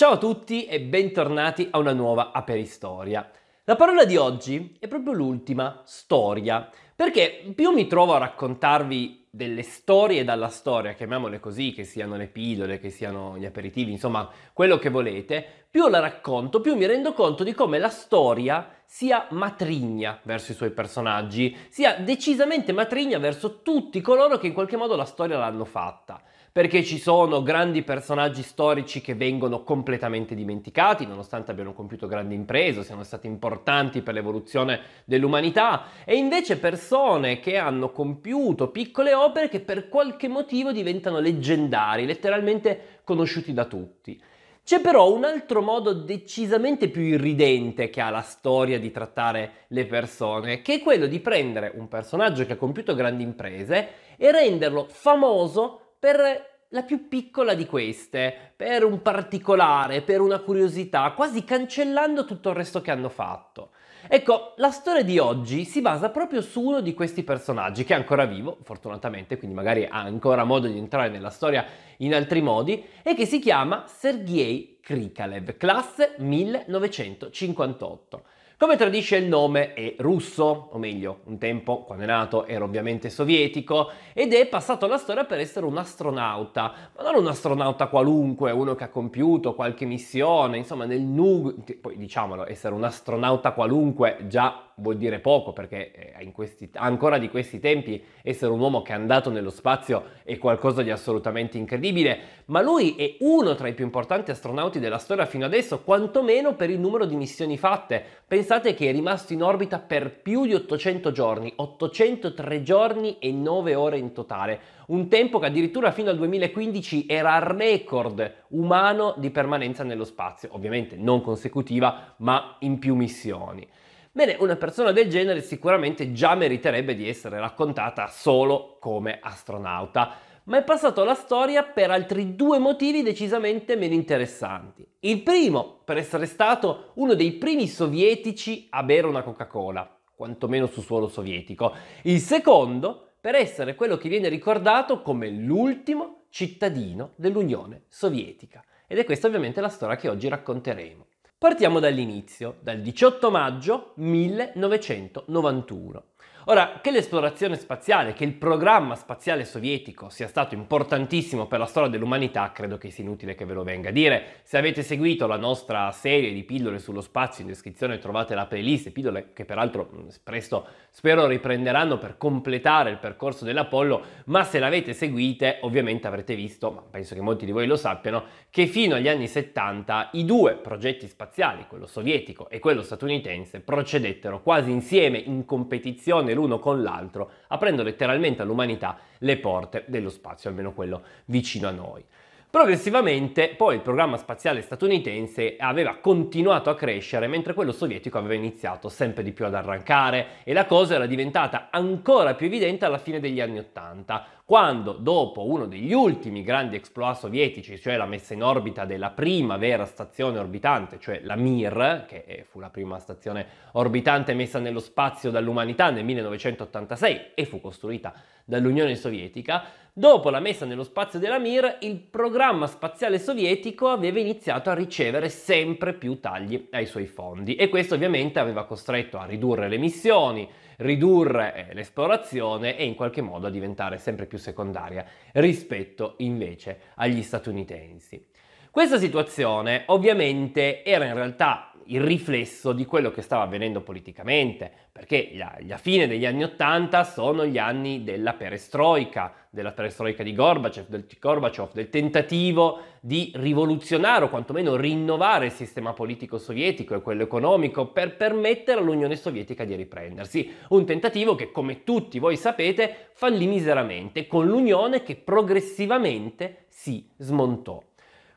Ciao a tutti e bentornati a una nuova Aperistoria. La parola di oggi è proprio l'ultima, storia, perché più mi trovo a raccontarvi delle storie dalla storia, chiamiamole così, che siano le pillole, che siano gli aperitivi, insomma, quello che volete, più la racconto, più mi rendo conto di come la storia sia matrigna verso i suoi personaggi, sia decisamente matrigna verso tutti coloro che in qualche modo la storia l'hanno fatta perché ci sono grandi personaggi storici che vengono completamente dimenticati, nonostante abbiano compiuto grandi imprese, siano stati importanti per l'evoluzione dell'umanità, e invece persone che hanno compiuto piccole opere che per qualche motivo diventano leggendari, letteralmente conosciuti da tutti. C'è però un altro modo decisamente più irridente che ha la storia di trattare le persone, che è quello di prendere un personaggio che ha compiuto grandi imprese e renderlo famoso per la più piccola di queste, per un particolare, per una curiosità, quasi cancellando tutto il resto che hanno fatto. Ecco, la storia di oggi si basa proprio su uno di questi personaggi che è ancora vivo, fortunatamente, quindi magari ha ancora modo di entrare nella storia in altri modi, e che si chiama Sergei Krikalev, classe 1958. Come tradisce il nome è russo, o meglio, un tempo, quando è nato, era ovviamente sovietico, ed è passato alla storia per essere un astronauta, ma non un astronauta qualunque, uno che ha compiuto qualche missione, insomma nel nucleo, poi diciamolo, essere un astronauta qualunque già vuol dire poco perché eh, questi, ancora di questi tempi essere un uomo che è andato nello spazio è qualcosa di assolutamente incredibile, ma lui è uno tra i più importanti astronauti della storia fino adesso, quantomeno per il numero di missioni fatte. Pensate che è rimasto in orbita per più di 800 giorni, 803 giorni e 9 ore in totale, un tempo che addirittura fino al 2015 era record umano di permanenza nello spazio, ovviamente non consecutiva ma in più missioni. Bene, una persona del genere sicuramente già meriterebbe di essere raccontata solo come astronauta, ma è passato alla storia per altri due motivi decisamente meno interessanti. Il primo, per essere stato uno dei primi sovietici a bere una Coca-Cola, quantomeno su suolo sovietico. Il secondo, per essere quello che viene ricordato come l'ultimo cittadino dell'Unione Sovietica. Ed è questa ovviamente la storia che oggi racconteremo. Partiamo dall'inizio, dal 18 maggio 1991. Ora, che l'esplorazione spaziale, che il programma spaziale sovietico sia stato importantissimo per la storia dell'umanità, credo che sia inutile che ve lo venga a dire. Se avete seguito la nostra serie di pillole sullo spazio, in descrizione trovate la playlist, pillole che peraltro mm, presto spero riprenderanno per completare il percorso dell'Apollo, ma se l'avete seguite ovviamente avrete visto, ma penso che molti di voi lo sappiano, che fino agli anni 70 i due progetti spaziali, quello sovietico e quello statunitense, procedettero quasi insieme in competizione paragone l'uno con l'altro, aprendo letteralmente all'umanità le porte dello spazio, almeno quello vicino a noi. Progressivamente poi il programma spaziale statunitense aveva continuato a crescere mentre quello sovietico aveva iniziato sempre di più ad arrancare e la cosa era diventata ancora più evidente alla fine degli anni Ottanta, quando dopo uno degli ultimi grandi exploit sovietici, cioè la messa in orbita della prima vera stazione orbitante, cioè la Mir, che eh, fu la prima stazione orbitante messa nello spazio dall'umanità nel 1986 e fu costruita dall'Unione Sovietica, dopo la messa nello spazio della Mir, il programma spaziale sovietico aveva iniziato a ricevere sempre più tagli ai suoi fondi e questo ovviamente aveva costretto a ridurre le missioni, ridurre eh, l'esplorazione e in qualche modo a diventare sempre più secondaria rispetto invece agli statunitensi. Questa situazione ovviamente era in realtà il riflesso di quello che stava avvenendo politicamente, perché la, la fine degli anni Ottanta sono gli anni della perestroica, della perestroica di Gorbachev, del, Gorbachev, del tentativo di rivoluzionare o quantomeno rinnovare il sistema politico sovietico e quello economico per permettere all'Unione Sovietica di riprendersi. Un tentativo che, come tutti voi sapete, fallì miseramente, con l'Unione che progressivamente si smontò.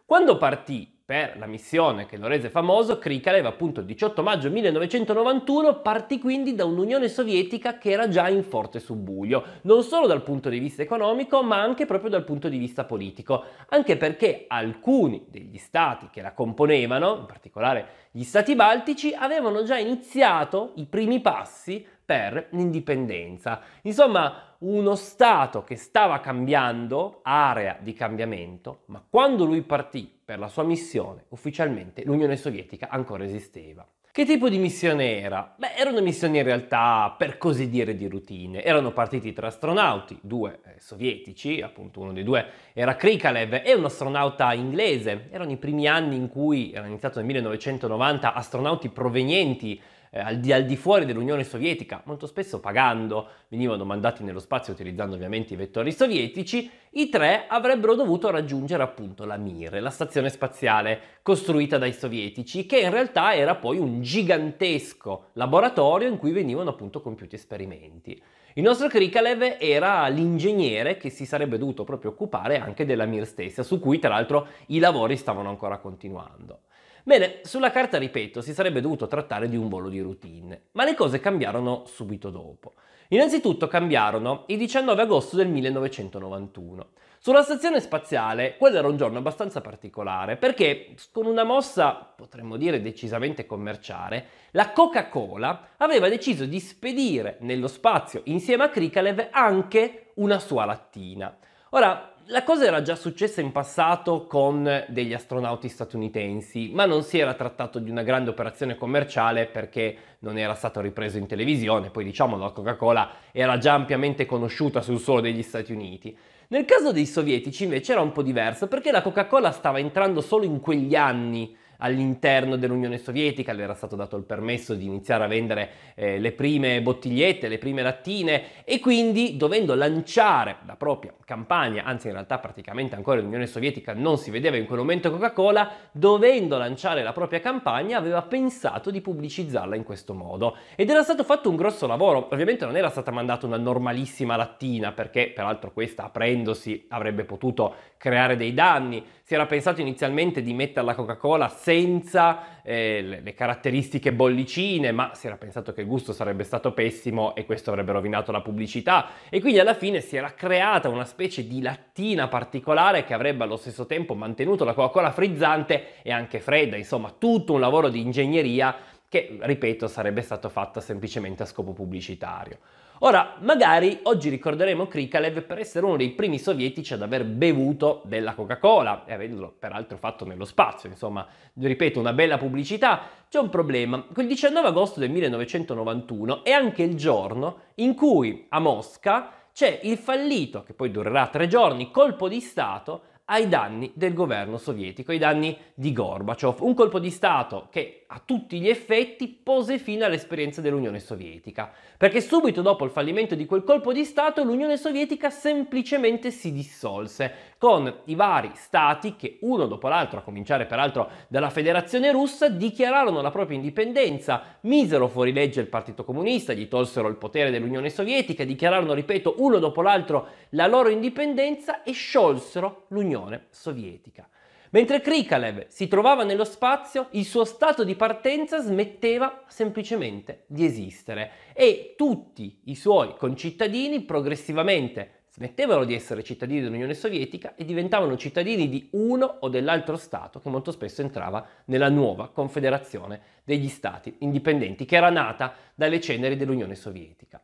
Quando partì per la missione che lo rese famoso, Krikalev appunto il 18 maggio 1991 partì quindi da un'Unione Sovietica che era già in forte subbuglio, non solo dal punto di vista economico ma anche proprio dal punto di vista politico, anche perché alcuni degli stati che la componevano, in particolare gli stati baltici, avevano già iniziato i primi passi per l'indipendenza. Insomma, uno Stato che stava cambiando, area di cambiamento, ma quando lui partì per la sua missione, ufficialmente l'Unione Sovietica ancora esisteva. Che tipo di missione era? Beh, era una missione in realtà, per così dire, di routine. Erano partiti tre astronauti, due eh, sovietici, appunto uno dei due era Krikalev, e un astronauta inglese. Erano i primi anni in cui, era iniziato nel 1990, astronauti provenienti eh, al, di, al, di, fuori dell'Unione Sovietica, molto spesso pagando, venivano mandati nello spazio utilizzando ovviamente i vettori sovietici, i tre avrebbero dovuto raggiungere appunto la Mir, la stazione spaziale costruita dai sovietici, che in realtà era poi un gigantesco laboratorio in cui venivano appunto compiuti esperimenti. Il nostro Krikalev era l'ingegnere che si sarebbe dovuto proprio occupare anche della Mir stessa, su cui tra l'altro i lavori stavano ancora continuando. Bene, sulla carta, ripeto, si sarebbe dovuto trattare di un volo di routine, ma le cose cambiarono subito dopo. Innanzitutto cambiarono il 19 agosto del 1991. Sulla stazione spaziale, quello era un giorno abbastanza particolare perché, con una mossa potremmo dire decisamente commerciale, la Coca-Cola aveva deciso di spedire nello spazio insieme a Krikalev anche una sua lattina. Ora, la cosa era già successa in passato con degli astronauti statunitensi, ma non si era trattato di una grande operazione commerciale perché non era stato ripreso in televisione, poi diciamo la Coca-Cola era già ampiamente conosciuta sul suolo degli Stati Uniti. Nel caso dei sovietici invece era un po' diverso perché la Coca-Cola stava entrando solo in quegli anni all'interno dell'Unione Sovietica, le era stato dato il permesso di iniziare a vendere eh, le prime bottigliette, le prime lattine e quindi dovendo lanciare la propria campagna, anzi in realtà praticamente ancora l'Unione Sovietica non si vedeva in quel momento Coca-Cola, dovendo lanciare la propria campagna aveva pensato di pubblicizzarla in questo modo ed era stato fatto un grosso lavoro, ovviamente non era stata mandata una normalissima lattina perché peraltro questa aprendosi avrebbe potuto creare dei danni, si era pensato inizialmente di mettere la Coca-Cola senza eh, le caratteristiche bollicine, ma si era pensato che il gusto sarebbe stato pessimo e questo avrebbe rovinato la pubblicità. E quindi alla fine si era creata una specie di lattina particolare che avrebbe allo stesso tempo mantenuto la Coca-Cola frizzante e anche fredda, insomma tutto un lavoro di ingegneria che, ripeto, sarebbe stato fatto semplicemente a scopo pubblicitario. Ora, magari oggi ricorderemo Krikalev per essere uno dei primi sovietici ad aver bevuto della Coca-Cola e averlo peraltro fatto nello spazio, insomma, ripeto, una bella pubblicità. C'è un problema. Quel 19 agosto del 1991 è anche il giorno in cui a Mosca c'è il fallito, che poi durerà tre giorni, colpo di Stato ai danni del governo sovietico, ai danni di Gorbaciov. Un colpo di Stato che a tutti gli effetti pose fine all'esperienza dell'Unione Sovietica, perché subito dopo il fallimento di quel colpo di Stato l'Unione Sovietica semplicemente si dissolse, con i vari stati che uno dopo l'altro, a cominciare peraltro dalla Federazione russa, dichiararono la propria indipendenza, misero fuori legge il Partito Comunista, gli tolsero il potere dell'Unione Sovietica, dichiararono, ripeto, uno dopo l'altro la loro indipendenza e sciolsero l'Unione Sovietica. Mentre Krikalev si trovava nello spazio, il suo stato di partenza smetteva semplicemente di esistere e tutti i suoi concittadini progressivamente smettevano di essere cittadini dell'Unione Sovietica e diventavano cittadini di uno o dell'altro Stato che molto spesso entrava nella nuova Confederazione degli Stati indipendenti che era nata dalle ceneri dell'Unione Sovietica.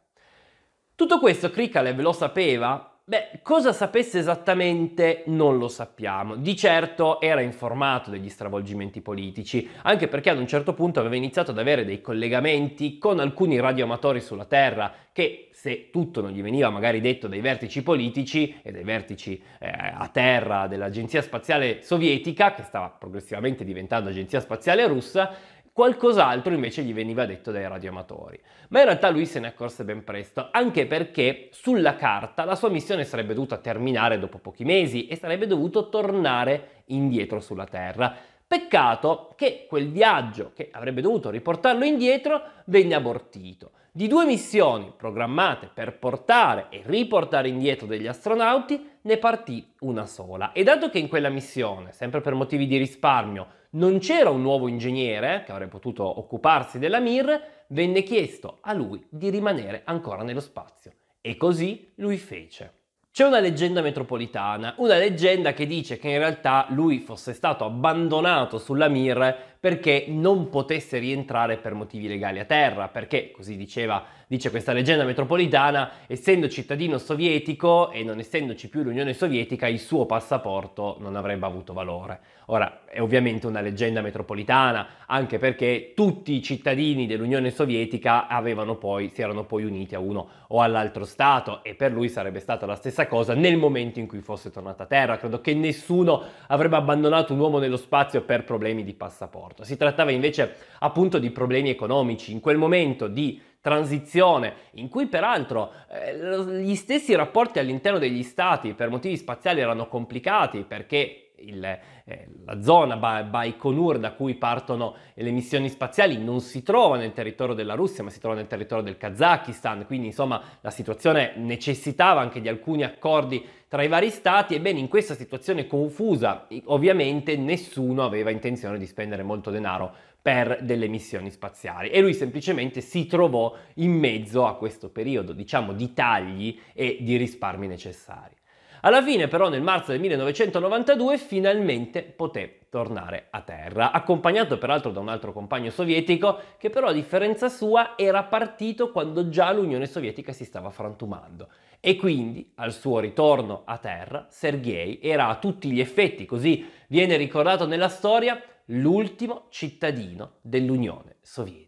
Tutto questo Krikalev lo sapeva Beh, cosa sapesse esattamente non lo sappiamo. Di certo era informato degli stravolgimenti politici, anche perché ad un certo punto aveva iniziato ad avere dei collegamenti con alcuni radioamatori sulla Terra che se tutto non gli veniva magari detto dai vertici politici e dai vertici eh, a terra dell'Agenzia Spaziale Sovietica, che stava progressivamente diventando Agenzia Spaziale Russa, Qualcos'altro invece gli veniva detto dai radioamatori. Ma in realtà lui se ne accorse ben presto, anche perché sulla carta la sua missione sarebbe dovuta terminare dopo pochi mesi e sarebbe dovuto tornare indietro sulla Terra. Peccato che quel viaggio che avrebbe dovuto riportarlo indietro venne abortito. Di due missioni programmate per portare e riportare indietro degli astronauti ne partì una sola e dato che in quella missione, sempre per motivi di risparmio, non c'era un nuovo ingegnere che avrebbe potuto occuparsi della Mir, venne chiesto a lui di rimanere ancora nello spazio. E così lui fece. C'è una leggenda metropolitana, una leggenda che dice che in realtà lui fosse stato abbandonato sulla Mir perché non potesse rientrare per motivi legali a terra, perché, così diceva, dice questa leggenda metropolitana, essendo cittadino sovietico e non essendoci più l'Unione Sovietica, il suo passaporto non avrebbe avuto valore. Ora, è ovviamente una leggenda metropolitana, anche perché tutti i cittadini dell'Unione Sovietica avevano poi, si erano poi uniti a uno o all'altro Stato e per lui sarebbe stata la stessa cosa nel momento in cui fosse tornato a terra. Credo che nessuno avrebbe abbandonato un uomo nello spazio per problemi di passaporto morto. Si trattava invece appunto di problemi economici, in quel momento di transizione in cui peraltro eh, gli stessi rapporti all'interno degli stati per motivi spaziali erano complicati perché il, eh, la zona ba- Baikonur da cui partono le missioni spaziali non si trova nel territorio della Russia, ma si trova nel territorio del Kazakistan, quindi insomma la situazione necessitava anche di alcuni accordi tra i vari stati, ebbene in questa situazione confusa ovviamente nessuno aveva intenzione di spendere molto denaro per delle missioni spaziali e lui semplicemente si trovò in mezzo a questo periodo diciamo di tagli e di risparmi necessari. Alla fine però nel marzo del 1992 finalmente poté tornare a terra, accompagnato peraltro da un altro compagno sovietico che però a differenza sua era partito quando già l'Unione Sovietica si stava frantumando. E quindi al suo ritorno a terra Sergei era a tutti gli effetti, così viene ricordato nella storia, l'ultimo cittadino dell'Unione Sovietica.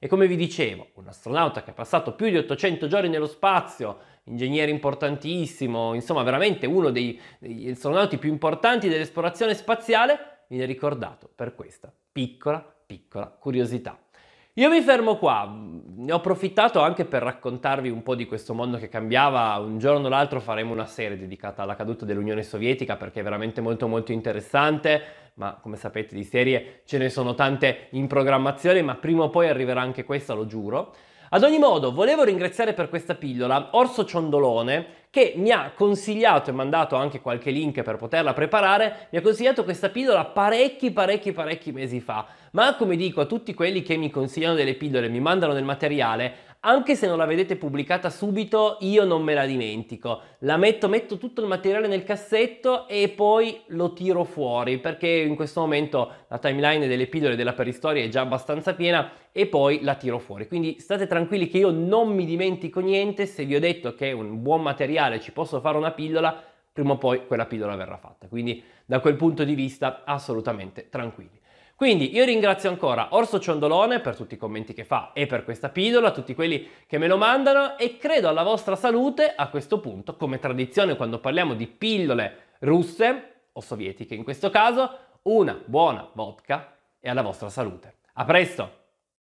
E come vi dicevo, un astronauta che ha passato più di 800 giorni nello spazio ingegnere importantissimo, insomma veramente uno dei, degli astronauti più importanti dell'esplorazione spaziale, viene ricordato per questa piccola, piccola curiosità. Io mi fermo qua, ne ho approfittato anche per raccontarvi un po' di questo mondo che cambiava, un giorno o l'altro faremo una serie dedicata alla caduta dell'Unione Sovietica perché è veramente molto molto interessante, ma come sapete di serie ce ne sono tante in programmazione, ma prima o poi arriverà anche questa, lo giuro. Ad ogni modo, volevo ringraziare per questa pillola Orso Ciondolone che mi ha consigliato e mandato anche qualche link per poterla preparare, mi ha consigliato questa pillola parecchi parecchi parecchi mesi fa. Ma come dico a tutti quelli che mi consigliano delle pillole, mi mandano del materiale, anche se non la vedete pubblicata subito, io non me la dimentico. La metto, metto tutto il materiale nel cassetto e poi lo tiro fuori perché in questo momento la timeline delle pillole della peristoria è già abbastanza piena e poi la tiro fuori. Quindi state tranquilli che io non mi dimentico niente. Se vi ho detto che è un buon materiale ci posso fare una pillola, prima o poi quella pillola verrà fatta. Quindi da quel punto di vista assolutamente tranquilli. Quindi io ringrazio ancora Orso Ciondolone per tutti i commenti che fa e per questa pillola, tutti quelli che me lo mandano e credo alla vostra salute a questo punto, come tradizione quando parliamo di pillole russe o sovietiche in questo caso, una buona vodka e alla vostra salute. A presto!